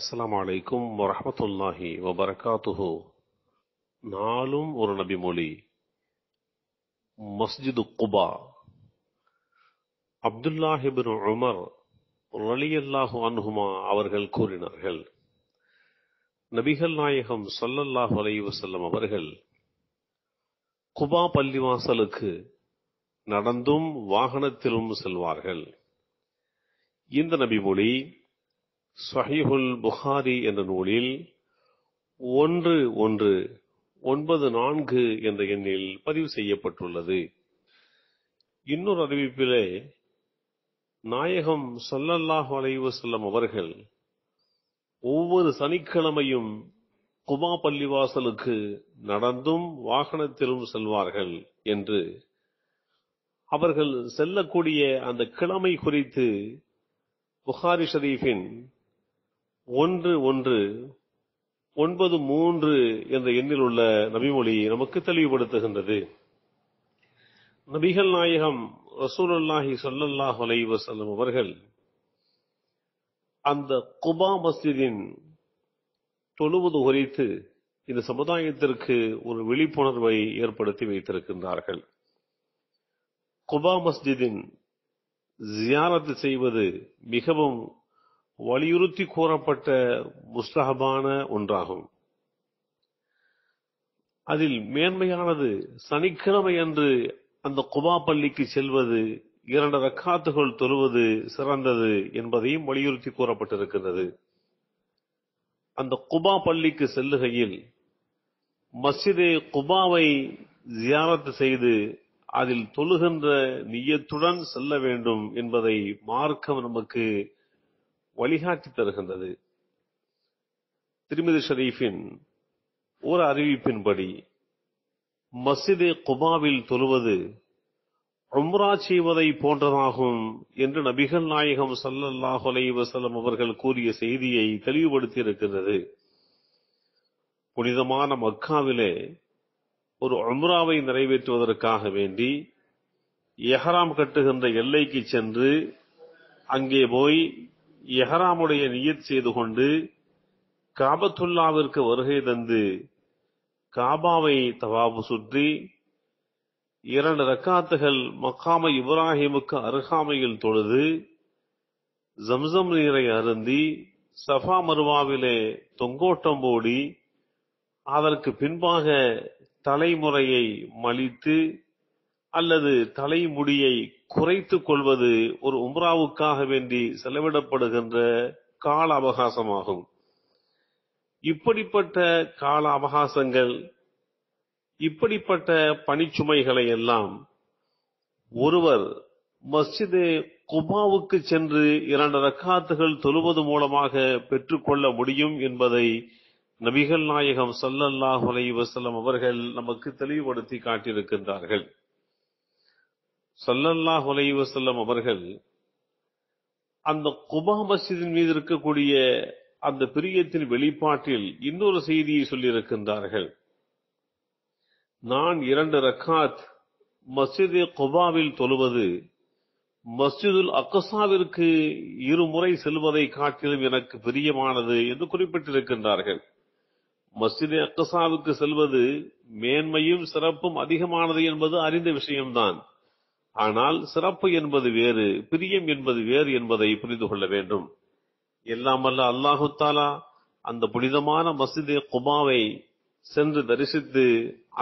அஸ்லாம் வலைக்கும் வரமத்துல்லாஹி வபரகாத்துஹு நாளும் ஒரு நபி மொழி மஸ்ஜிது குபா அப்துல்லாஹிபின் உமர் அல்லாஹு அன்ஹுமா அவர்கள் கூறினார்கள் நபிகள் நாயகம் சொல்லல்லாஹ் அலை வசல்லம் அவர்கள் குபா பள்ளிவாசலுக்கு நடந்தும் வாகனத்திலும் செல்வார்கள் இந்த நபி மொழி சஹீஹுல் புகாரி என்ற நூலில் ஒன்று ஒன்று ஒன்பது நான்கு என்ற எண்ணில் பதிவு செய்யப்பட்டுள்ளது இன்னொரு அறிவிப்பிலே நாயகம் சொல்லல்லாஹு அலைவசல்லம் அவர்கள் ஒவ்வொரு சனிக்கிழமையும் குமா பள்ளிவாசலுக்கு நடந்தும் வாகனத்திலும் செல்வார்கள் என்று அவர்கள் செல்லக்கூடிய அந்த கிழமை குறித்து புகாரி ஷரீஃபின் ஒன்று ஒன்று ஒன்பது மூன்று என்ற எண்ணில் உள்ள நபிமொழி நமக்கு தெளிவுபடுத்துகின்றது நபிகள் நாயகம் ரசூலுல்லாஹி சல்லல்லாஹ் அலைவசல்லம் அவர்கள் அந்த குபா மஸ்ஜிதின் தொழுவது குறித்து இந்த சமுதாயத்திற்கு ஒரு விழிப்புணர்வை ஏற்படுத்தி வைத்திருக்கின்றார்கள் குபா மஸ்ஜிதின் ஜியாரத்து செய்வது மிகவும் வலியுறுத்தி கூறப்பட்ட முஸ்தகமான ஒன்றாகும் அதில் மேன்மையானது சனிக்கிழமை அன்று அந்த குபா பள்ளிக்கு செல்வது இரண்டு ரக்காத்துகள் தொழுவது சிறந்தது என்பதையும் வலியுறுத்தி கூறப்பட்டிருக்கிறது அந்த குபா பள்ளிக்கு செல்லுகையில் மசிதே குபாவை ஜியாரத்து செய்து அதில் தொழுகின்ற நியத்துடன் செல்ல வேண்டும் என்பதை மார்க்கம் நமக்கு வழிகாட்டி தருகின்றது திருமிதி ஷரீஃபின் ஒரு அறிவிப்பின்படி மசிதே குபாவில் தொழுவது உம்ரா செய்வதை போன்றதாகும் என்று நபிகள் நாயகம் சல்லல்லாஹ் வசலம் அவர்கள் கூறிய செய்தியை தெளிவுபடுத்தி இருக்கின்றது புனிதமான மக்காவிலே ஒரு உம்ராவை நிறைவேற்றுவதற்காக வேண்டி எஹராம் கட்டுகின்ற எல்லைக்கு சென்று அங்கே போய் எஹராமுடைய நியத் செய்து கொண்டு காபத்துல்லாவிற்கு வருகை தந்து காபாவை தவாபு சுற்றி இரண்டு ரக்காத்துகள் மக்காம இப்ராஹிமுக்கு அருகாமையில் தொழுது ஜம்சம் நீரை அருந்தி சஃபா மருவாவிலே தொங்கோட்டம் ஓடி அதற்கு பின்பாக தலைமுறையை மலித்து அல்லது தலைமுடியை குறைத்துக் கொள்வது ஒரு உம்ராவுக்காக வேண்டி செலவிடப்படுகின்ற கால அவகாசமாகும் இப்படிப்பட்ட கால அவகாசங்கள் இப்படிப்பட்ட பணிச்சுமைகளை எல்லாம் ஒருவர் மஸ்ஜிதே குபாவுக்கு சென்று இரண்டு ரக்காத்துகள் தொழுவது மூலமாக பெற்றுக்கொள்ள முடியும் என்பதை நபிகள் நாயகம் சல்லல்லாஹ் அலைவசல்லம் அவர்கள் நமக்கு தெளிவுபடுத்தி காட்டியிருக்கின்றார்கள் சல்லல்லா ஹுலைவ செல்லம் அவர்கள் அந்த குபா மஸ்ஜிதின் மீது இருக்கக்கூடிய அந்த பிரியத்தின் வெளிப்பாட்டில் இன்னொரு செய்தியை சொல்லியிருக்கின்றார்கள் நான் இரண்டு ரக்காத் மஸ்ஜிது குபாவில் தொழுவது மஸ்ஜிதுல் அக்கசாவிற்கு இருமுறை செல்வதை காட்டிலும் எனக்கு பிரியமானது என்று குறிப்பிட்டிருக்கின்றார்கள் மஸ்ஜிதே அக்கசாவுக்கு செல்வது மேன்மையும் சிறப்பும் அதிகமானது என்பது அறிந்த விஷயம்தான் ஆனால் சிறப்பு என்பது வேறு பிரியம் என்பது வேறு என்பதை புரிந்து கொள்ள வேண்டும் எல்லாமல்ல அல்லாஹு தாலா அந்த புனிதமான மசிதி குமாவை சென்று தரிசித்து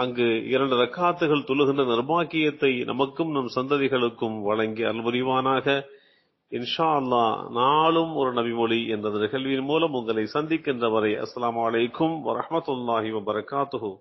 அங்கு இரண்டு ரக்காத்துகள் தொழுகின்ற நிர்பாக்கியத்தை நமக்கும் நம் சந்ததிகளுக்கும் வழங்கி அல்புரிவானாக இன்ஷா அல்லா நாளும் ஒரு நபிமொழி என்ற நிகழ்வின் மூலம் உங்களை சந்திக்கின்ற வரை அஸ்லாம் வலைக்கும் வரமத்துல்லாஹி வரகாத்து